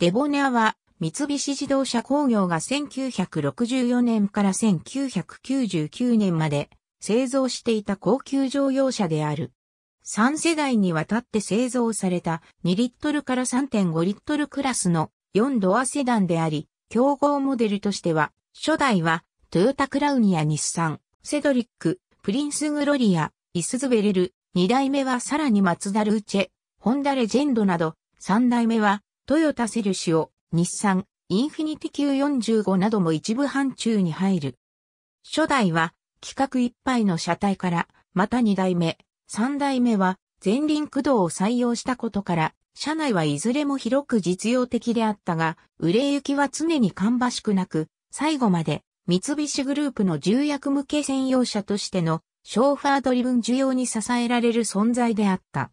デボネアは三菱自動車工業が1964年から1999年まで製造していた高級乗用車である。3世代にわたって製造された2リットルから3.5リットルクラスの4ドアセダンであり、競合モデルとしては、初代はトヨタクラウニア日産、セドリック、プリンスグロリア、イスズベレル、2代目はさらにマツダルーチェ、ホンダレジェンドなど、3代目はトヨタセルシオ、日産、インフィニティ Q45 なども一部範疇に入る。初代は、規格いっぱいの車体から、また2代目、3代目は、前輪駆動を採用したことから、車内はいずれも広く実用的であったが、売れ行きは常に芳しくなく、最後まで、三菱グループの重役向け専用車としての、ショーファードリブン需要に支えられる存在であった。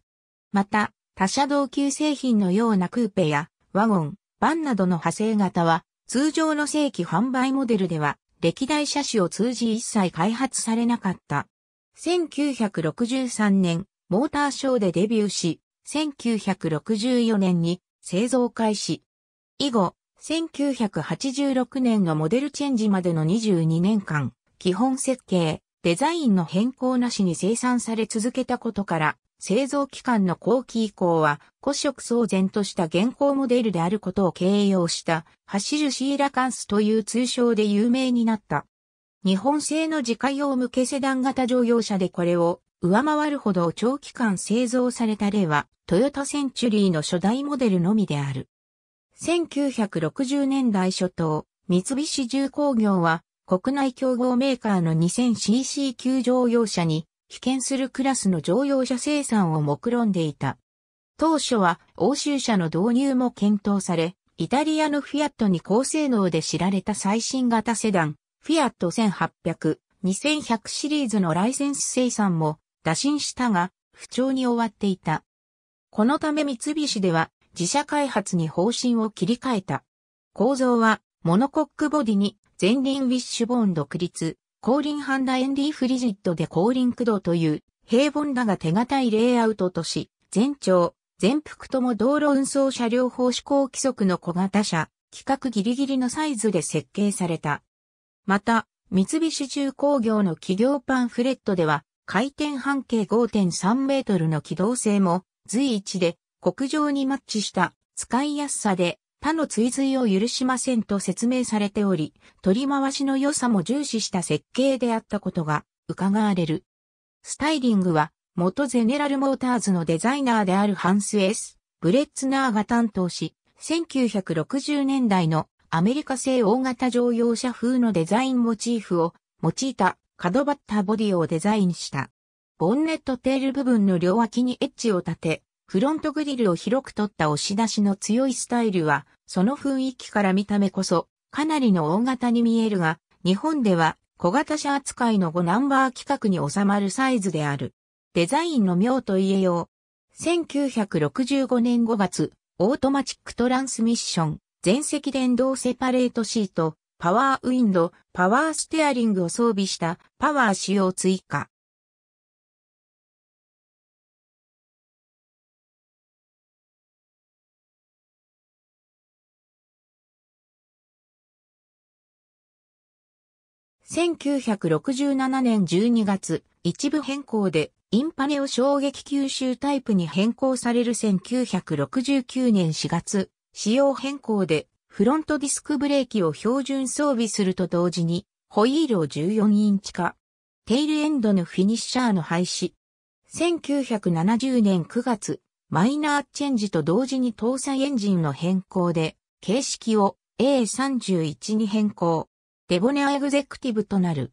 また、他社同級製品のようなクーペやワゴン、バンなどの派生型は、通常の正規販売モデルでは、歴代車種を通じ一切開発されなかった。1963年、モーターショーでデビューし、1964年に製造開始。以後、1986年のモデルチェンジまでの22年間、基本設計、デザインの変更なしに生産され続けたことから、製造期間の後期以降は、古色騒然とした現行モデルであることを形容した、走るシーラカンスという通称で有名になった。日本製の自家用向けセダン型乗用車でこれを上回るほど長期間製造された例は、トヨタセンチュリーの初代モデルのみである。1960年代初頭、三菱重工業は、国内競合メーカーの 2000cc 級乗用車に危険するクラスの乗用車生産を目論んでいた。当初は欧州車の導入も検討され、イタリアのフィアットに高性能で知られた最新型セダン、フィアット1800、2100シリーズのライセンス生産も打診したが、不調に終わっていた。このため三菱では自社開発に方針を切り替えた。構造はモノコックボディに前輪ウィッシュボーン独立、後輪ハンダエンディフリジットで後輪駆動という平凡だが手堅いレイアウトとし、全長、全幅とも道路運送車両法施行規則の小型車、規格ギリギリのサイズで設計された。また、三菱重工業の企業パンフレットでは、回転半径5.3メートルの機動性も随一で、国上にマッチした使いやすさで他の追随を許しませんと説明されており、取り回しの良さも重視した設計であったことが伺われる。スタイリングは、元ゼネラルモーターズのデザイナーであるハンスエス・ブレッツナーが担当し、1960年代のアメリカ製大型乗用車風のデザインモチーフを用いた角バッタボディをデザインした。ボンネットテール部分の両脇にエッジを立て、フロントグリルを広く取った押し出しの強いスタイルは、その雰囲気から見た目こそ、かなりの大型に見えるが、日本では小型車扱いの5ナンバー規格に収まるサイズである。デザインの妙と言えよう。1965年5月、オートマチックトランスミッション、全席電動セパレートシート、パワーウィンド、パワーステアリングを装備したパワー仕様追加。1967年12月、一部変更で、インパネオ衝撃吸収タイプに変更される1969年4月、仕様変更で、フロントディスクブレーキを標準装備すると同時に、ホイールを14インチ化。テイルエンドのフィニッシャーの廃止。1970年9月、マイナーチェンジと同時に搭載エンジンの変更で、形式を A31 に変更。デボネアエグゼクティブとなる。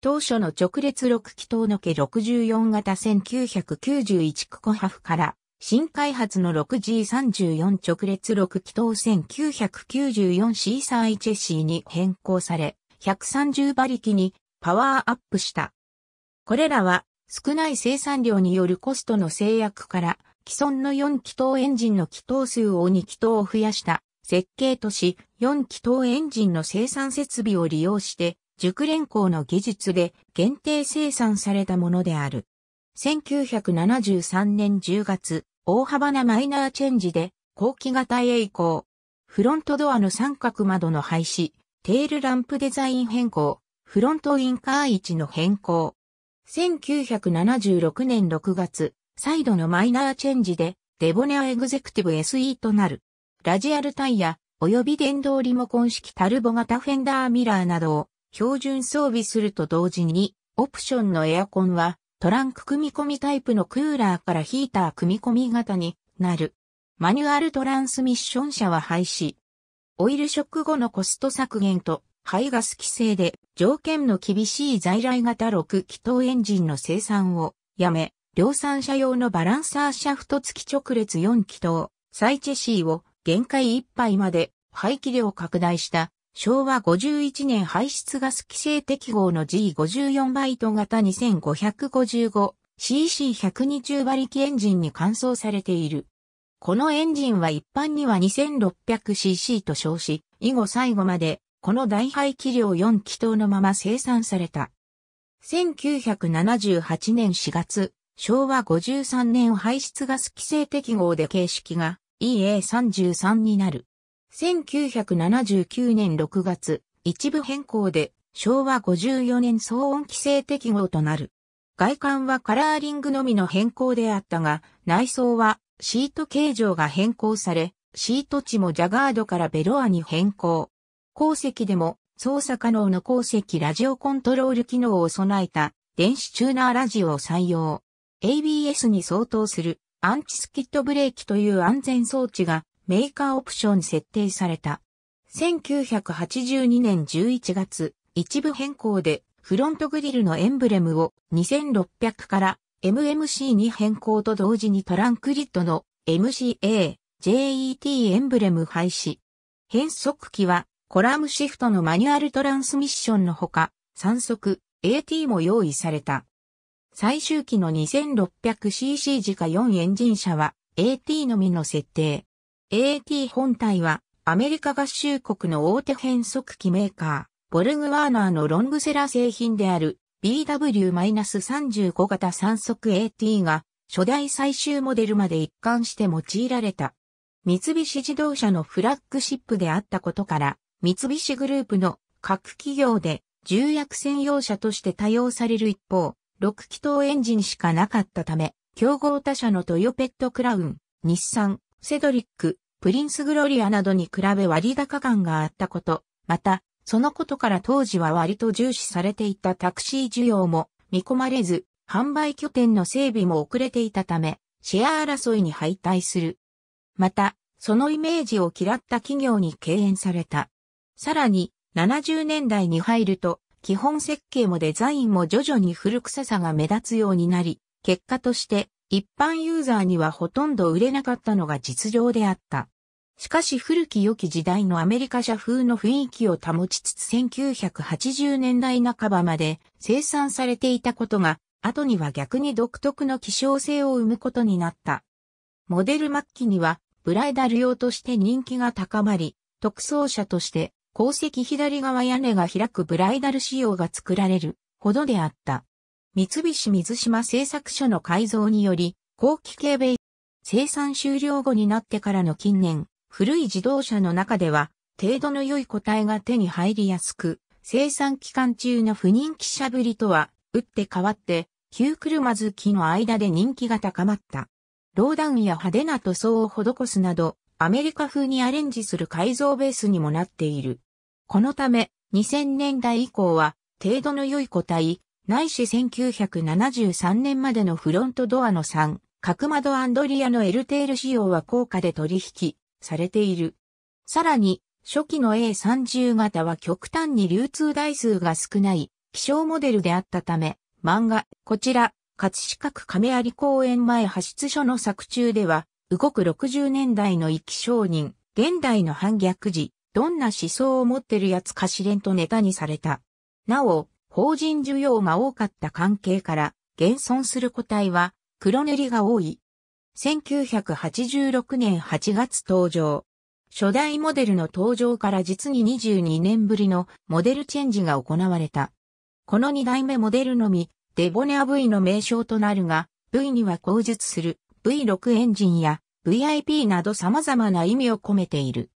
当初の直列6気筒の計64型1991クコハフから新開発の 6G34 直列6気筒 1994C3 チェシーに変更され、130馬力にパワーアップした。これらは少ない生産量によるコストの制約から既存の4気筒エンジンの気筒数を2気筒を増やした設計とし、4気筒エンジンの生産設備を利用して、熟練工の技術で限定生産されたものである。1973年10月、大幅なマイナーチェンジで、後期型へ移行。フロントドアの三角窓の廃止、テールランプデザイン変更、フロントウィンカー位置の変更。1976年6月、再度のマイナーチェンジで、デボネアエグゼクティブ SE となる。ラジアルタイヤ、及び電動リモコン式タルボ型フェンダーミラーなどを標準装備すると同時に、オプションのエアコンはトランク組み込みタイプのクーラーからヒーター組み込み型になる。マニュアルトランスミッション車は廃止。オイルショック後のコスト削減と排ガス規制で条件の厳しい在来型6気筒エンジンの生産をやめ、量産車用のバランサーシャフト付き直列4気筒、サイチェシーを限界いっぱいまで排気量拡大した昭和51年排出ガス規制適合の G54 バイト型 2555cc120 馬力エンジンに換装されている。このエンジンは一般には 2600cc と称し、以後最後までこの大排気量4気筒のまま生産された。1978年4月、昭和53年排出ガス規制適合で形式が EA33 になる。1979年6月、一部変更で昭和54年騒音規制適合となる。外観はカラーリングのみの変更であったが、内装はシート形状が変更され、シート値もジャガードからベロアに変更。鉱石でも操作可能の鉱石ラジオコントロール機能を備えた電子チューナーラジオを採用。ABS に相当するアンチスキッドブレーキという安全装置がメーカーオプションに設定された。1982年11月、一部変更でフロントグリルのエンブレムを2600から MMC に変更と同時にトランクリッドの MCA、JET エンブレム廃止。変速機はコラムシフトのマニュアルトランスミッションのほか、3速 AT も用意された。最終機の 2600cc 時家4エンジン車は AT のみの設定。AT 本体はアメリカ合衆国の大手変速機メーカー、ボルグワーナーのロングセラー製品である BW-35 型3速 AT が初代最終モデルまで一貫して用いられた。三菱自動車のフラッグシップであったことから、三菱グループの各企業で重役専用車として多用される一方、6気筒エンジンしかなかったため、競合他社のトヨペットクラウン、日産、セドリック、プリンスグロリアなどに比べ割高感があったこと、また、そのことから当時は割と重視されていたタクシー需要も見込まれず、販売拠点の整備も遅れていたため、シェア争いに敗退する。また、そのイメージを嫌った企業に敬遠された。さらに、70年代に入ると、基本設計もデザインも徐々に古臭さが目立つようになり、結果として一般ユーザーにはほとんど売れなかったのが実情であった。しかし古き良き時代のアメリカ社風の雰囲気を保ちつつ1980年代半ばまで生産されていたことが、後には逆に独特の希少性を生むことになった。モデル末期には、ブライダル用として人気が高まり、特装車として鉱石左側屋根が開くブライダル仕様が作られるほどであった。三菱水島製作所の改造により、後期系米生産終了後になってからの近年、古い自動車の中では、程度の良い個体が手に入りやすく、生産期間中の不人気者ぶりとは、打って変わって、旧車好きの間で人気が高まった。ローダウンや派手な塗装を施すなど、アメリカ風にアレンジする改造ベースにもなっている。このため、2000年代以降は、程度の良い個体、ないし1973年までのフロントドアの3、角窓アンドリアのエルテール仕様は高価で取引されている。さらに、初期の A30 型は極端に流通台数が少ない希少モデルであったため、漫画、こちら、葛飾区亀有公園前派出所の作中では、動く60年代の一気商人、現代の反逆時、どんな思想を持ってるやつかしれんとネタにされた。なお、法人需要が多かった関係から、現存する個体は黒塗りが多い。1986年8月登場。初代モデルの登場から実に22年ぶりのモデルチェンジが行われた。この2代目モデルのみ、デボネア V の名称となるが、V には口述する V6 エンジンや VIP など様々な意味を込めている。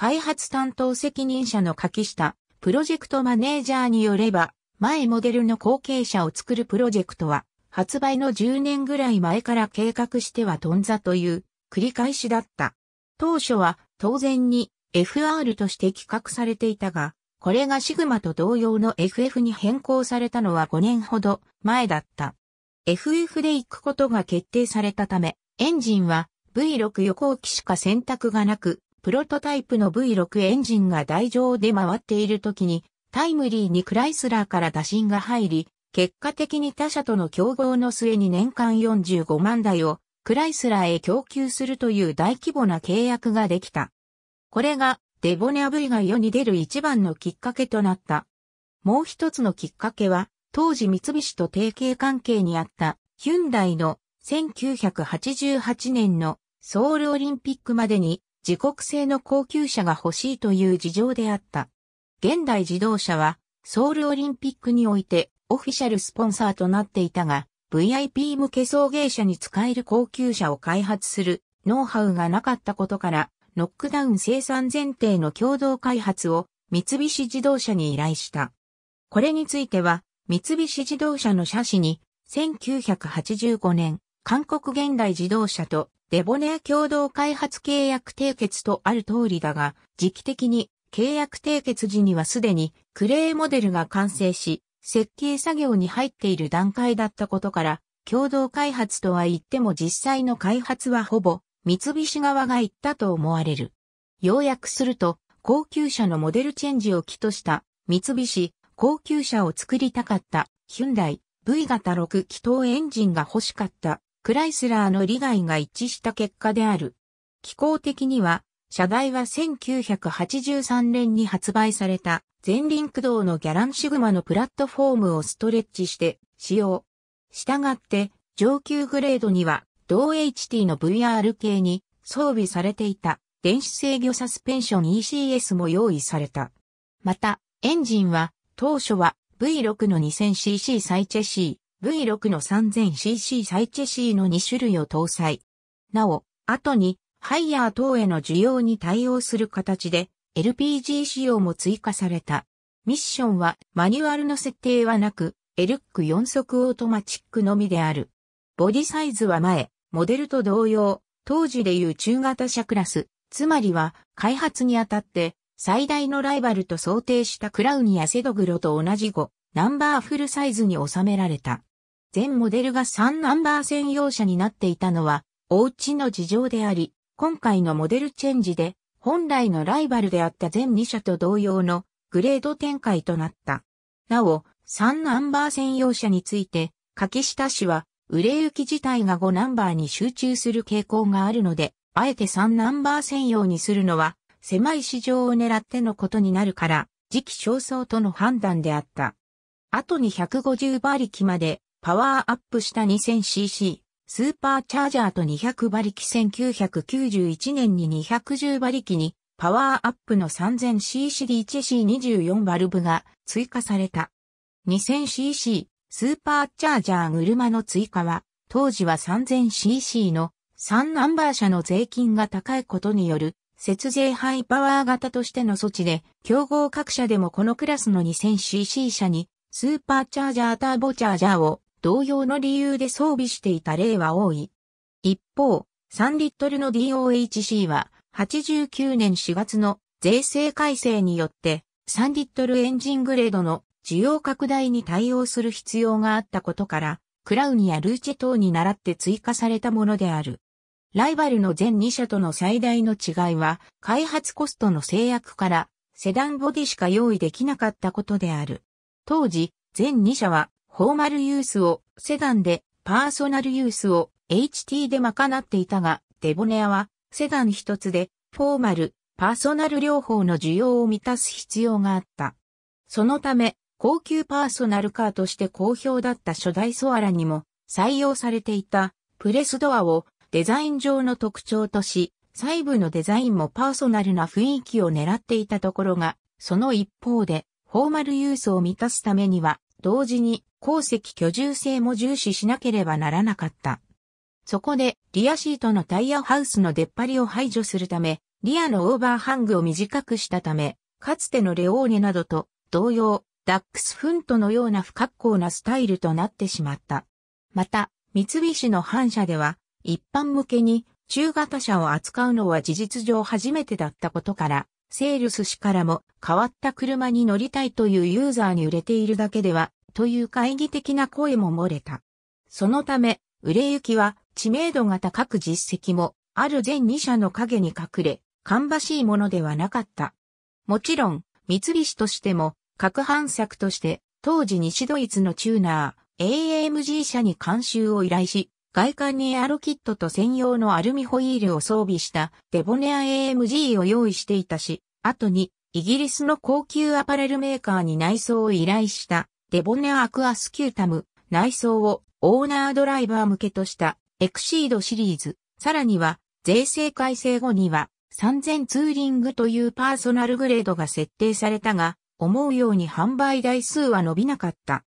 開発担当責任者の柿下、プロジェクトマネージャーによれば、前モデルの後継者を作るプロジェクトは、発売の10年ぐらい前から計画しては頓挫という繰り返しだった。当初は当然に FR として企画されていたが、これがシグマと同様の FF に変更されたのは5年ほど前だった。FF で行くことが決定されたため、エンジンは V6 横置きしか選択がなく、プロトタイプの V6 エンジンが台上で回っている時に、タイムリーにクライスラーから打診が入り、結果的に他社との競合の末に年間45万台をクライスラーへ供給するという大規模な契約ができた。これがデボネア V が世に出る一番のきっかけとなった。もう一つのきっかけは、当時三菱と提携関係にあったヒュンダイの1988年のソウルオリンピックまでに自国製の高級車が欲しいという事情であった。現代自動車は、ソウルオリンピックにおいてオフィシャルスポンサーとなっていたが、VIP 向け送迎車に使える高級車を開発するノウハウがなかったことから、ノックダウン生産前提の共同開発を三菱自動車に依頼した。これについては、三菱自動車の車種に1985年韓国現代自動車とデボネア共同開発契約締結とある通りだが、時期的に契約締結時にはすでにクレーモデルが完成し、設計作業に入っている段階だったことから、共同開発とは言っても実際の開発はほぼ三菱側が言ったと思われる。要約すると、高級車のモデルチェンジを起とした三菱、高級車を作りたかったヒュンダイ V 型6気筒エンジンが欲しかったクライスラーの利害が一致した結果である。機構的には、車台は1983年に発売された前輪駆動のギャランシグマのプラットフォームをストレッチして使用。したがって上級グレードには同 HT の VR 系に装備されていた電子制御サスペンション ECS も用意された。またエンジンは当初は V6 の 2000cc サイチェシー V6 の 3000cc サイチェシーの2種類を搭載。なお、後に、ハイヤー等への需要に対応する形で、LPG 仕様も追加された。ミッションは、マニュアルの設定はなく、エルック4速オートマチックのみである。ボディサイズは前、モデルと同様、当時でいう中型車クラス、つまりは、開発にあたって、最大のライバルと想定したクラウンやセドグロと同じ後、ナンバーフルサイズに収められた。全モデルが3ナンバー専用車になっていたのは、おうちの事情であり、今回のモデルチェンジで、本来のライバルであった全2社と同様のグレード展開となった。なお、3ナンバー専用車について、柿下氏は、売れ行き自体が5ナンバーに集中する傾向があるので、あえて3ナンバー専用にするのは、狭い市場を狙ってのことになるから、時期尚早との判断であった。あとに150馬力までパワーアップした 2000cc、スーパーチャージャーと200馬力1991年に210馬力にパワーアップの 3000cc リーチ C24 バルブが追加された。2000cc スーパーチャージャー車の追加は当時は 3000cc の3ナンバー車の税金が高いことによる節税ハイパワー型としての措置で競合各社でもこのクラスの 2000cc 車にスーパーチャージャーターボチャージャーを同様の理由で装備していた例は多い。一方、3リットルの DOHC は、89年4月の税制改正によって、3リットルエンジングレードの需要拡大に対応する必要があったことから、クラウンやルーチェ等に倣って追加されたものである。ライバルの全2社との最大の違いは、開発コストの制約から、セダンボディしか用意できなかったことである。当時、全2社はフォーマルユースをセダンで、パーソナルユースを HT で賄っていたが、デボネアはセダン一つで、フォーマル、パーソナル両方の需要を満たす必要があった。そのため、高級パーソナルカーとして好評だった初代ソアラにも採用されていたプレスドアをデザイン上の特徴とし、細部のデザインもパーソナルな雰囲気を狙っていたところが、その一方で、フォーマルユースを満たすためには、同時に鉱石居住性も重視しなければならなかった。そこで、リアシートのタイヤハウスの出っ張りを排除するため、リアのオーバーハングを短くしたため、かつてのレオーネなどと同様、ダックスフントのような不格好なスタイルとなってしまった。また、三菱の反射では、一般向けに中型車を扱うのは事実上初めてだったことから、セールス氏からも変わった車に乗りたいというユーザーに売れているだけではという懐疑的な声も漏れた。そのため、売れ行きは知名度が高く実績もある全2社の影に隠れ、かんばしいものではなかった。もちろん、三菱としても、各反策として、当時西ドイツのチューナー、AMG 社に監修を依頼し、外観にエアロキットと専用のアルミホイールを装備したデボネア AMG を用意していたし、後にイギリスの高級アパレルメーカーに内装を依頼したデボネアクアスキュータム、内装をオーナードライバー向けとしたエクシードシリーズ、さらには税制改正後には3000ツーリングというパーソナルグレードが設定されたが、思うように販売台数は伸びなかった。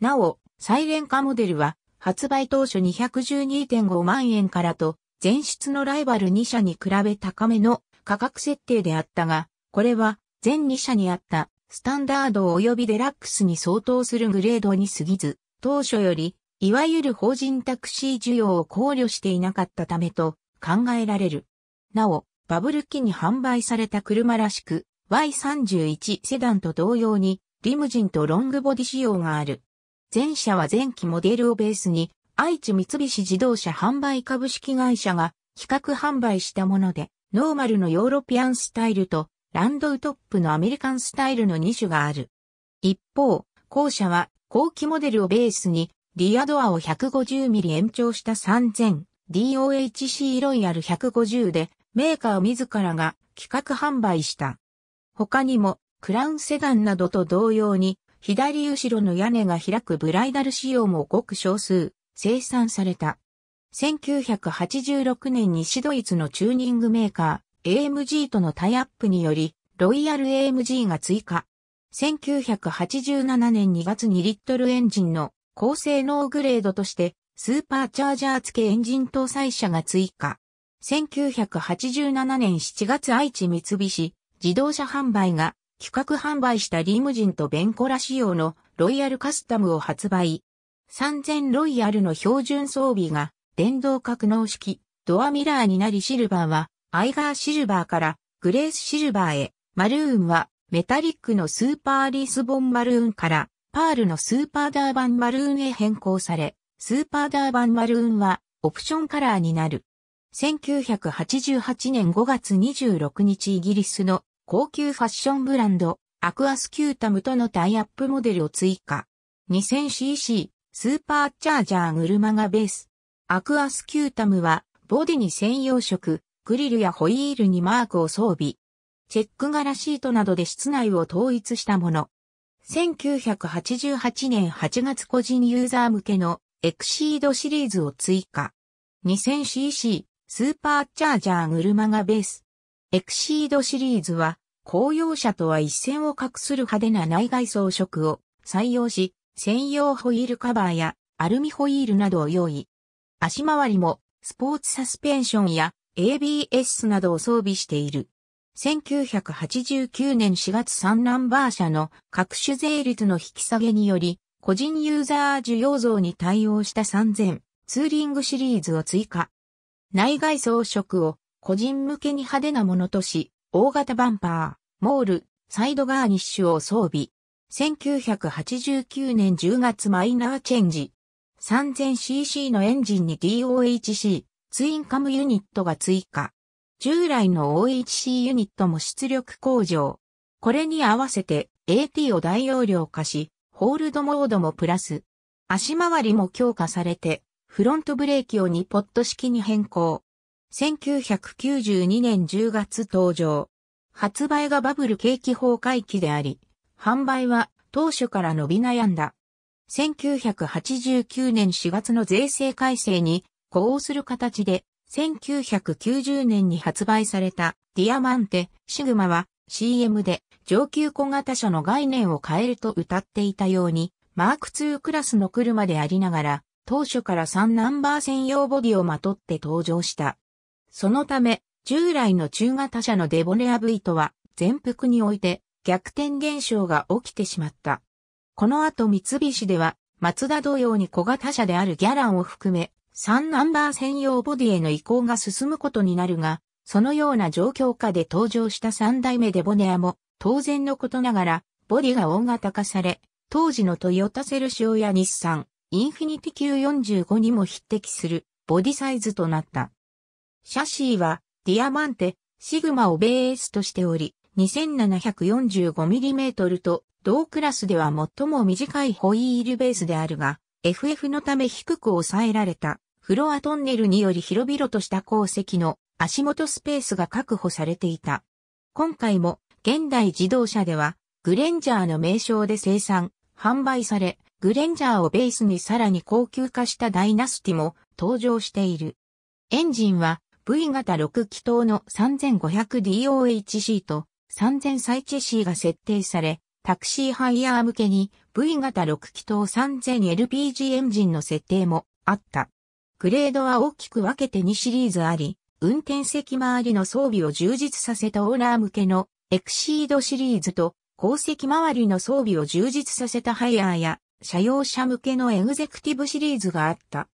なお、サイレンカモデルは発売当初212.5万円からと、前出のライバル2社に比べ高めの価格設定であったが、これは全2社にあったスタンダード及びデラックスに相当するグレードに過ぎず、当初より、いわゆる法人タクシー需要を考慮していなかったためと考えられる。なお、バブル期に販売された車らしく、Y31 セダンと同様に、リムジンとロングボディ仕様がある。前者は前期モデルをベースに、愛知三菱自動車販売株式会社が企画販売したもので、ノーマルのヨーロピアンスタイルとランドウトップのアメリカンスタイルの2種がある。一方、後者は後期モデルをベースにリアドアを 150mm 延長した 3000DOHC ロイヤル150でメーカー自らが企画販売した。他にもクラウンセダンなどと同様に左後ろの屋根が開くブライダル仕様もごく少数生産された。1986年西ドイツのチューニングメーカ AMG とのタイアップにより、ロイヤル AMG が追加。1987年2月にリットルエンジンの高性能グレードとして、スーパーチャージャー付けエンジン搭載車が追加。1987年7月愛知三菱自動車販売が企画販売したリムジンとベンコラ仕様のロイヤルカスタムを発売。3000ロイヤルの標準装備が電動格納式ドアミラーになりシルバーはアイガーシルバーからグレースシルバーへ、マルーンはメタリックのスーパーリスボンマルーンからパールのスーパーダーバンマルーンへ変更され、スーパーダーバンマルーンはオプションカラーになる。1988年5月26日イギリスの高級ファッションブランドアクアスキュータムとのタイアップモデルを追加。2000cc スーパーチャージャー車がベース。アクアスキュータムはボディに専用色グリルやホイールにマークを装備。チェック柄シートなどで室内を統一したもの。1988年8月個人ユーザー向けのエクシードシリーズを追加。2000cc スーパーチャージャー車がベース。エクシードシリーズは公用車とは一線を画する派手な内外装飾を採用し、専用ホイールカバーやアルミホイールなどを用意。足回りもスポーツサスペンションや ABS などを装備している。1989年4月ランバー社の各種税率の引き下げにより、個人ユーザー需要増に対応した3000ツーリングシリーズを追加。内外装飾を個人向けに派手なものとし、大型バンパー、モール、サイドガーニッシュを装備。1989年10月マイナーチェンジ。3000cc のエンジンに DOHC、ツインカムユニットが追加。従来の OHC ユニットも出力向上。これに合わせて AT を大容量化し、ホールドモードもプラス。足回りも強化されて、フロントブレーキを2ポット式に変更。1992年10月登場。発売がバブル景気崩壊期であり、販売は当初から伸び悩んだ。1989年4月の税制改正に呼応する形で、1990年に発売されたディアマンテ・シグマは CM で上級小型車の概念を変えると歌っていたように、マーク2クラスの車でありながら、当初から3ナンバー専用ボディをまとって登場した。そのため、従来の中型車のデボネア V とは、全幅において逆転現象が起きてしまった。この後三菱では、松田同様に小型車であるギャランを含め、3ナンバー専用ボディへの移行が進むことになるが、そのような状況下で登場した3代目デボネアも、当然のことながら、ボディが大型化され、当時のトヨタセルシオや日産、インフィニティ Q45 にも匹敵するボディサイズとなった。シャシーはディアマンテ、シグマをベースとしており、2745mm と同クラスでは最も短いホイールベースであるが、FF のため低く抑えられた。フロアトンネルにより広々とした鉱石の足元スペースが確保されていた。今回も現代自動車ではグレンジャーの名称で生産、販売され、グレンジャーをベースにさらに高級化したダイナスティも登場している。エンジンは V 型6気筒の 3500DOHC と3 0 0 0 s シ c が設定され、タクシーハイヤー向けに V 型6気筒 3000LPG エンジンの設定もあった。グレードは大きく分けて2シリーズあり、運転席周りの装備を充実させたオーラー向けのエクシードシリーズと、後席周りの装備を充実させたハイヤーや、車用車向けのエグゼクティブシリーズがあった。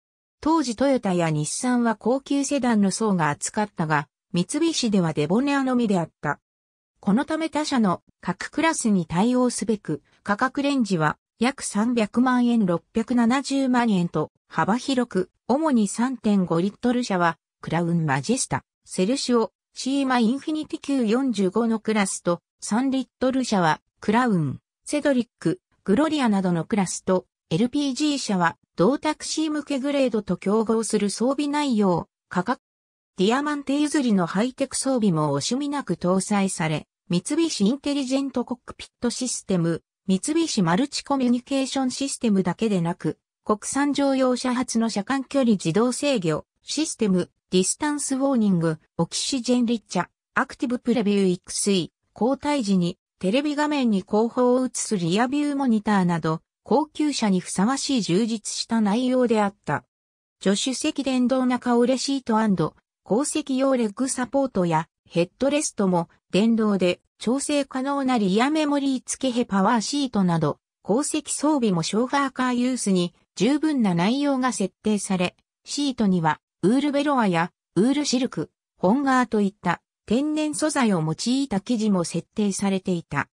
当時トヨタや日産は高級セダンの層が厚かったが、三菱ではデボネアのみであった。このため他社の各クラスに対応すべく、価格レンジは約300万円670万円と幅広く、主に3.5リットル車は、クラウンマジェスタ、セルシオ、シーマインフィニティ Q45 のクラスと、3リットル車は、クラウン、セドリック、グロリアなどのクラスと、LPG 車は、同タクシー向けグレードと競合する装備内容、価格、ディアマンテ譲りのハイテク装備も惜しみなく搭載され、三菱インテリジェントコックピットシステム、三菱マルチコミュニケーションシステムだけでなく、国産乗用車発の車間距離自動制御、システム、ディスタンスウォーニング、オキシジェンリッチャ、アクティブプレビュー XE、交代時に、テレビ画面に後方を映すリアビューモニターなど、高級車にふさわしい充実した内容であった。助手席電動中折れシート後席用レッグサポートやヘッドレストも電動で調整可能なリアメモリー付きヘパワーシートなど、鉱石装備もショーファーカーユースに十分な内容が設定され、シートにはウールベロアやウールシルク、本ガーといった天然素材を用いた生地も設定されていた。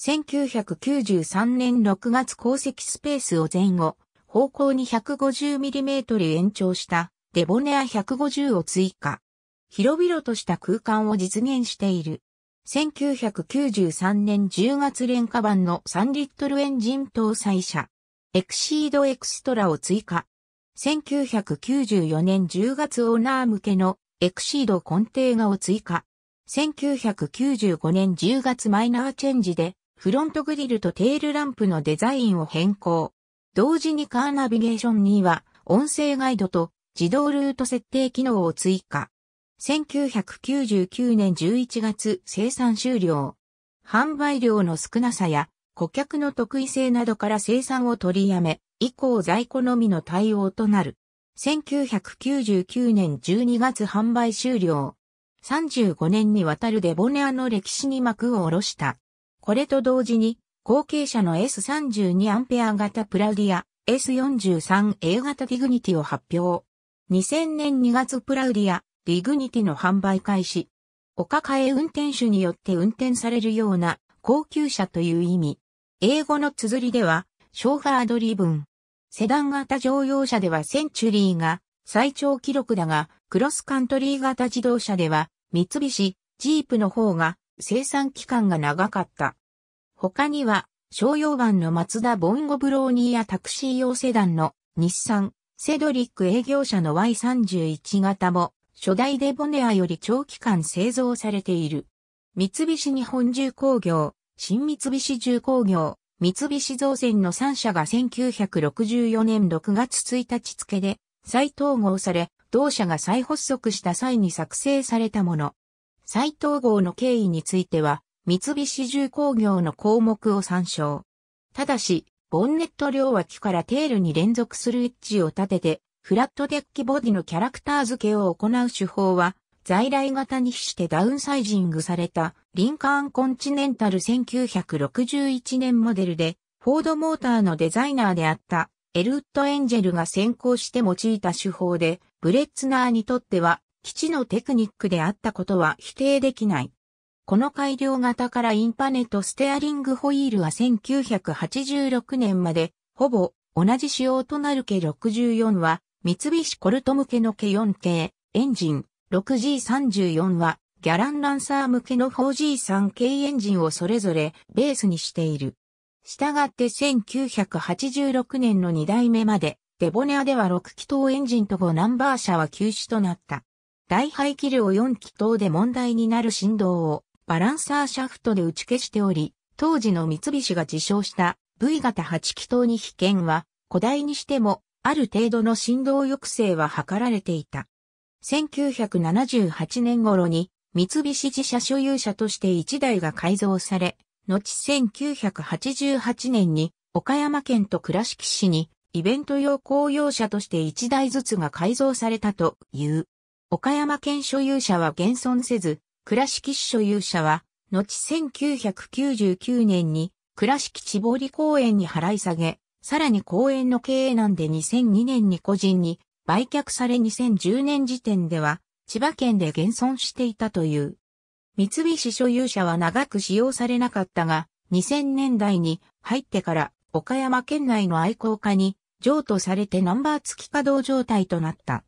1993年6月鉱石スペースを前後、方向に 150mm 延長したデボネア150を追加。広々とした空間を実現している。1993年10月廉価版の3リットルエンジン搭載車、エクシードエクストラを追加。1994年10月オーナー向けのエクシードコンテーガを追加。1995年10月マイナーチェンジでフロントグリルとテールランプのデザインを変更。同時にカーナビゲーションには音声ガイドと自動ルート設定機能を追加。1999年11月生産終了。販売量の少なさや顧客の得意性などから生産を取りやめ、以降在庫のみの対応となる。1999年12月販売終了。35年にわたるデボネアの歴史に幕を下ろした。これと同時に、後継者の S32 アンペア型プラウディア、S43A 型ディグニティを発表。2000年2月プラウディア、ディグニティの販売開始。お抱え運転手によって運転されるような高級車という意味。英語の綴りでは、ショーファードリブン。セダン型乗用車ではセンチュリーが最長記録だが、クロスカントリー型自動車では、三菱、ジープの方が生産期間が長かった。他には、商用版のマツダボンゴブローニーやタクシー用セダンの日産、セドリック営業車の Y31 型も初代デボネアより長期間製造されている。三菱日本重工業、新三菱重工業、三菱造船の3社が1964年6月1日付で再統合され、同社が再発足した際に作成されたもの。再統合の経緯については、三菱重工業の項目を参照。ただし、ボンネット両脇からテールに連続するエッジを立てて、フラットデッキボディのキャラクター付けを行う手法は、在来型にしてダウンサイジングされたリンカーンコンチネンタル1961年モデルで、フォードモーターのデザイナーであったエルウッド・エンジェルが先行して用いた手法で、ブレッツナーにとっては基地のテクニックであったことは否定できない。この改良型からインパネとステアリングホイールは1986年まで、ほぼ同じ仕様となるけ64は三菱コルト向けの K4 系、エンジン 6G34 は、ギャランランサー向けの 4G3 系エンジンをそれぞれベースにしている。したがって1986年の2代目まで、デボネアでは6気筒エンジンと5ナンバー車は休止となった。大排気量4気筒で問題になる振動をバランサーシャフトで打ち消しており、当時の三菱が自称した V 型8気筒に被験は、古代にしてもある程度の振動抑制は図られていた。1978年頃に三菱自社所有者として1台が改造され、後1988年に岡山県と倉敷市にイベント用公用車として1台ずつが改造されたという。岡山県所有者は現存せず、倉敷市所有者は、後1999年に倉敷地堀公園に払い下げ、さらに公園の経営難で2002年に個人に売却され2010年時点では千葉県で現存していたという。三菱所有者は長く使用されなかったが、2000年代に入ってから岡山県内の愛好家に譲渡されてナンバー付き稼働状態となった。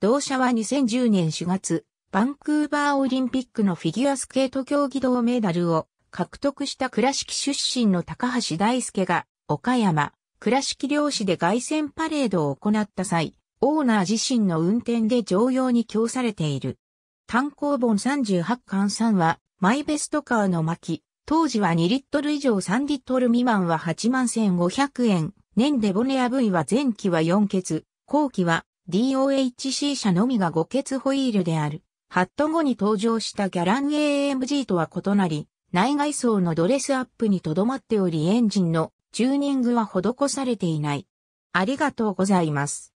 同社は2010年4月、バンクーバーオリンピックのフィギュアスケート競技銅メダルを獲得した倉敷出身の高橋大輔が岡山、倉敷漁師で外線パレードを行った際、オーナー自身の運転で常用に供されている。単行本38巻3は、マイベストカーの巻。当時は2リットル以上3リットル未満は8万1500円。年でボネア V は前期は4ツ、後期は DOHC 社のみが5ツホイールである。ハット後に登場したギャラン AMG とは異なり、内外装のドレスアップにとどまっておりエンジンのチューニングは施されていない。ありがとうございます。